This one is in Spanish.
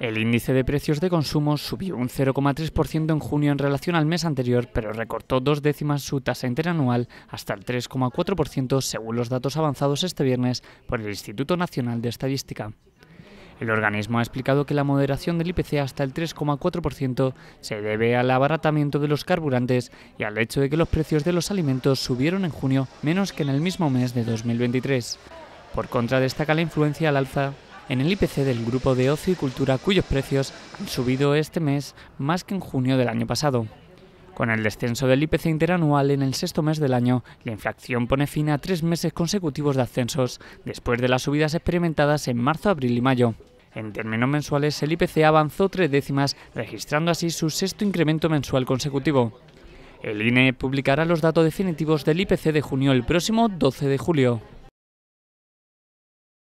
El índice de precios de consumo subió un 0,3% en junio en relación al mes anterior, pero recortó dos décimas su tasa interanual hasta el 3,4% según los datos avanzados este viernes por el Instituto Nacional de Estadística. El organismo ha explicado que la moderación del IPC hasta el 3,4% se debe al abaratamiento de los carburantes y al hecho de que los precios de los alimentos subieron en junio menos que en el mismo mes de 2023. Por contra, destaca la influencia al alza en el IPC del grupo de ocio y cultura cuyos precios han subido este mes más que en junio del año pasado. Con el descenso del IPC interanual en el sexto mes del año, la inflación pone fin a tres meses consecutivos de ascensos, después de las subidas experimentadas en marzo, abril y mayo. En términos mensuales, el IPC avanzó tres décimas, registrando así su sexto incremento mensual consecutivo. El INE publicará los datos definitivos del IPC de junio el próximo 12 de julio.